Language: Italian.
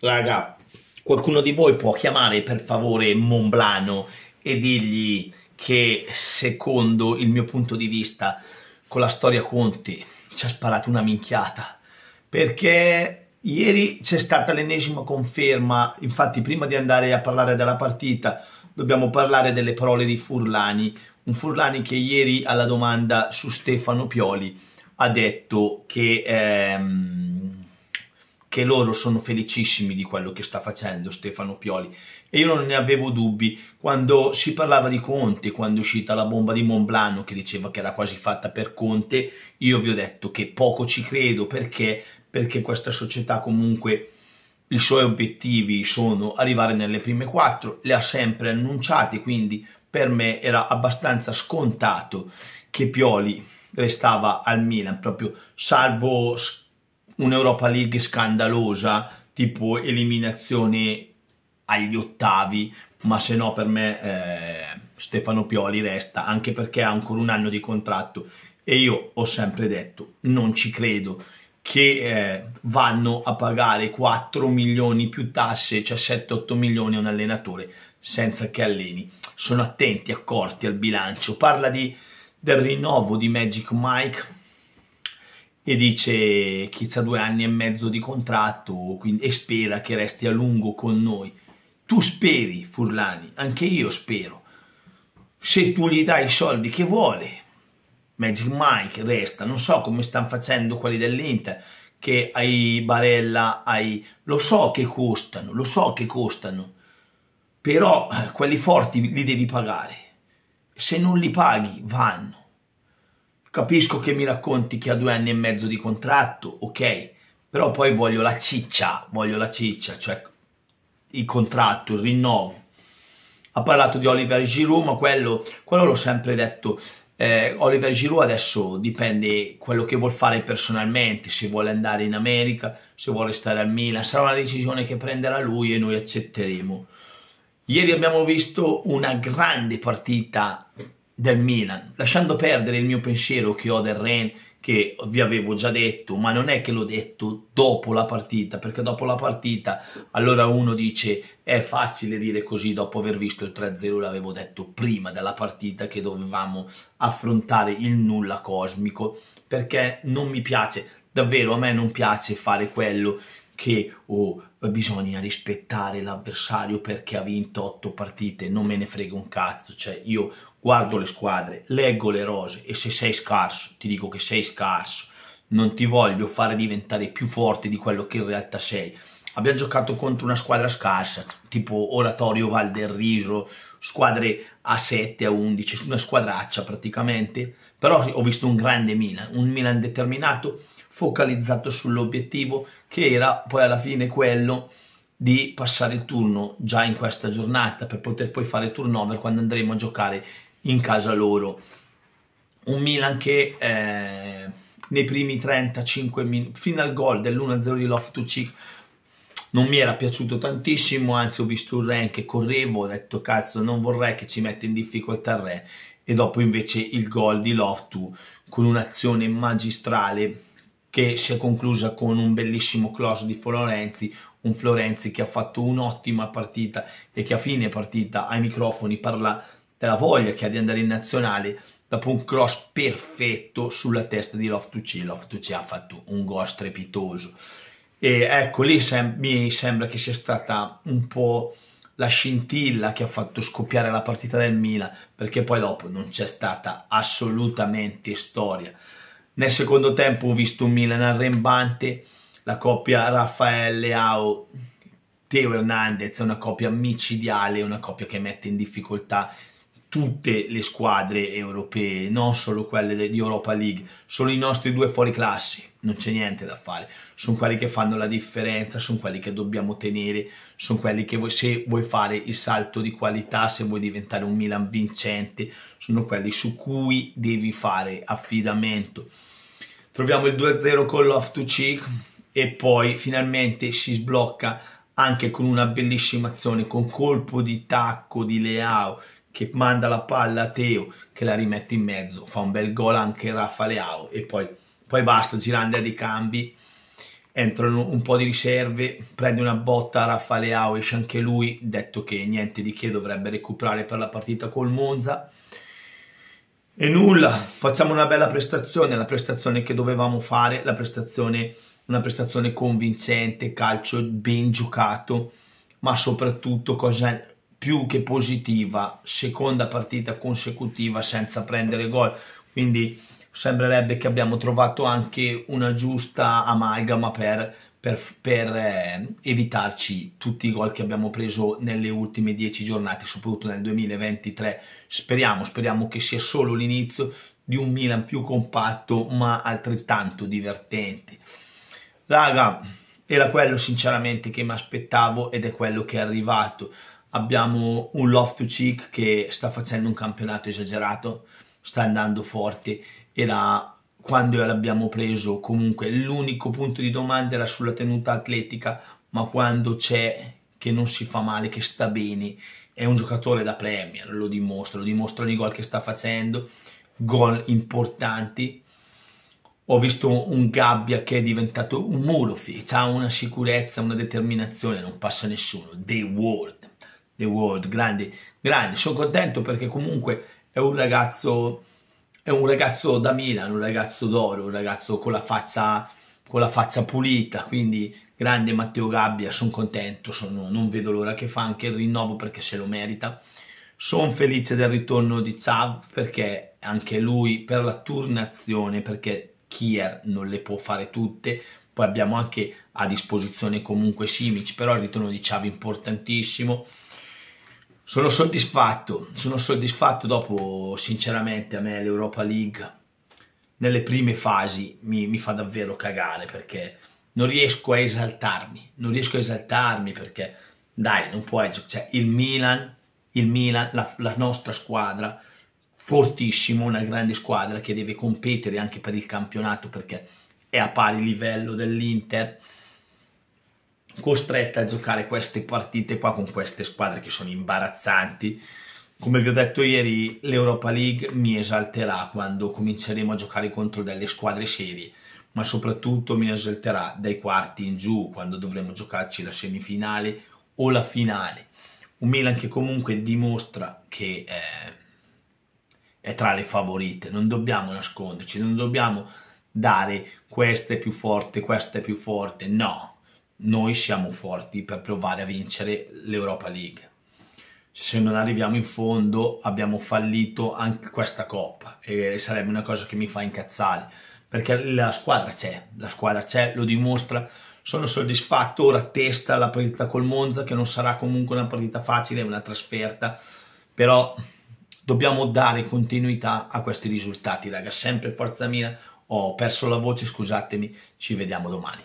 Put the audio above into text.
raga, qualcuno di voi può chiamare per favore Monblano e dirgli che secondo il mio punto di vista con la storia Conti ci ha sparato una minchiata perché ieri c'è stata l'ennesima conferma infatti prima di andare a parlare della partita dobbiamo parlare delle parole di Furlani un Furlani che ieri alla domanda su Stefano Pioli ha detto che ehm, che loro sono felicissimi di quello che sta facendo Stefano Pioli e io non ne avevo dubbi quando si parlava di Conte, quando è uscita la bomba di Monblano che diceva che era quasi fatta per Conte, io vi ho detto che poco ci credo perché perché questa società comunque i suoi obiettivi sono arrivare nelle prime quattro, le ha sempre annunciate, quindi per me era abbastanza scontato che Pioli restava al Milan, proprio salvo un'Europa League scandalosa, tipo eliminazione agli ottavi, ma se no per me eh, Stefano Pioli resta, anche perché ha ancora un anno di contratto e io ho sempre detto, non ci credo che eh, vanno a pagare 4 milioni più tasse, cioè 7-8 milioni a un allenatore senza che alleni. Sono attenti, accorti al bilancio. Parla di, del rinnovo di Magic Mike, e dice che ha due anni e mezzo di contratto quindi, e spera che resti a lungo con noi. Tu speri, Furlani, anche io spero. Se tu gli dai i soldi che vuole, Magic Mike resta. Non so come stanno facendo quelli dell'Inter, che hai Barella, ai... lo so che costano, lo so che costano, però eh, quelli forti li devi pagare. Se non li paghi, vanno. Capisco che mi racconti che ha due anni e mezzo di contratto, ok, però poi voglio la ciccia, voglio la ciccia, cioè il contratto, il rinnovo. Ha parlato di Oliver Giroud, ma quello, quello l'ho sempre detto. Eh, Oliver Giroud adesso dipende quello che vuol fare personalmente, se vuole andare in America, se vuole stare a Milan, sarà una decisione che prenderà lui e noi accetteremo. Ieri abbiamo visto una grande partita del Milan, lasciando perdere il mio pensiero che ho del Ren, che vi avevo già detto, ma non è che l'ho detto dopo la partita, perché dopo la partita allora uno dice è facile dire così dopo aver visto il 3-0, l'avevo detto prima della partita che dovevamo affrontare il nulla cosmico, perché non mi piace, davvero a me non piace fare quello che oh, bisogna rispettare l'avversario perché ha vinto otto partite, non me ne frega un cazzo, cioè io guardo le squadre, leggo le rose e se sei scarso ti dico che sei scarso, non ti voglio fare diventare più forte di quello che in realtà sei. Abbiamo giocato contro una squadra scarsa, tipo Oratorio Val del Riso, squadre a 7, a 11, una squadraccia praticamente, però ho visto un grande Milan, un Milan determinato focalizzato sull'obiettivo che era poi alla fine quello di passare il turno già in questa giornata per poter poi fare turnover quando andremo a giocare in casa loro. Un Milan che eh, nei primi 35 minuti, fino al gol dell'1-0 di loftus non mi era piaciuto tantissimo, anzi ho visto il re che correvo, ho detto cazzo non vorrei che ci metta in difficoltà il Re e dopo invece il gol di Loftu con un'azione magistrale che si è conclusa con un bellissimo close di Florenzi, un Florenzi che ha fatto un'ottima partita e che a fine partita ai microfoni parla della voglia che ha di andare in nazionale dopo un cross perfetto sulla testa di Loftuci. Loftuci ha fatto un gol strepitoso. E ecco, lì sem mi sembra che sia stata un po' la scintilla che ha fatto scoppiare la partita del Milan, perché poi dopo non c'è stata assolutamente storia. Nel secondo tempo ho visto un Milan arrembante, la coppia Raffaele Ao Teo Hernandez una coppia micidiale, una coppia che mette in difficoltà tutte le squadre europee, non solo quelle di Europa League, sono i nostri due fuori classi, non c'è niente da fare, sono quelli che fanno la differenza, sono quelli che dobbiamo tenere, sono quelli che voi, se vuoi fare il salto di qualità, se vuoi diventare un Milan vincente, sono quelli su cui devi fare affidamento. Troviamo il 2-0 con l'off to Cheek e poi finalmente si sblocca anche con una bellissima azione, con colpo di tacco di Leao che manda la palla a Teo che la rimette in mezzo, fa un bel gol anche Rafa Leao e poi, poi basta, Girandia dei cambi, entrano un po' di riserve, prende una botta a Rafa Leao, esce anche lui, detto che niente di che dovrebbe recuperare per la partita col Monza. E nulla, facciamo una bella prestazione, la prestazione che dovevamo fare, la prestazione, una prestazione convincente, calcio ben giocato, ma soprattutto cosa, più che positiva, seconda partita consecutiva senza prendere gol, quindi sembrerebbe che abbiamo trovato anche una giusta amalgama per, per, per eh, evitarci tutti i gol che abbiamo preso nelle ultime dieci giornate, soprattutto nel 2023. Speriamo, speriamo che sia solo l'inizio di un Milan più compatto ma altrettanto divertente. Raga, era quello sinceramente che mi aspettavo ed è quello che è arrivato abbiamo un Love to Cheek che sta facendo un campionato esagerato, sta andando forte, era quando l'abbiamo preso comunque l'unico punto di domanda era sulla tenuta atletica, ma quando c'è che non si fa male, che sta bene, è un giocatore da Premier, lo dimostra, lo dimostra ogni gol che sta facendo, gol importanti. Ho visto un Gabbia che è diventato un muro, ha una sicurezza, una determinazione, non passa nessuno, The World The World, grande, grande, sono contento perché comunque è un ragazzo, è un ragazzo da Milan, un ragazzo d'oro, un ragazzo con la faccia, con la faccia pulita, quindi grande Matteo Gabbia, sono contento, sono, non vedo l'ora che fa anche il rinnovo perché se lo merita. Sono felice del ritorno di Zav perché anche lui per la turnazione, perché Kier non le può fare tutte, poi abbiamo anche a disposizione comunque Simic, però il ritorno di è importantissimo. Sono soddisfatto, sono soddisfatto dopo sinceramente a me l'Europa League nelle prime fasi mi, mi, fa davvero cagare perché non riesco a esaltarmi, non riesco a esaltarmi perché dai non puoi, cioè il Milan, il Milan la, la nostra squadra fortissimo, una grande squadra che deve competere anche per il campionato perché è a pari livello dell'Inter costretta a giocare queste partite qua con queste squadre che sono imbarazzanti. Come vi ho detto ieri, l'Europa League mi esalterà quando cominceremo a giocare contro delle squadre serie, ma soprattutto mi esalterà dai quarti in giù, quando dovremo giocarci la semifinale o la finale. Un Milan che comunque dimostra che è, eh, è tra le favorite, non dobbiamo nasconderci, non dobbiamo dare questa è più forte, questa è più forte, no, noi siamo forti per provare a vincere l'Europa League. Cioè, se non arriviamo in fondo abbiamo fallito anche questa coppa e sarebbe una cosa che mi fa incazzare perché la squadra c'è, la squadra c'è, lo dimostra. Sono soddisfatto, ora testa la partita col Monza che non sarà comunque una partita facile, è una trasferta, però dobbiamo dare continuità a questi risultati, raga, sempre Forza mia. Ho perso la voce, scusatemi, ci vediamo domani.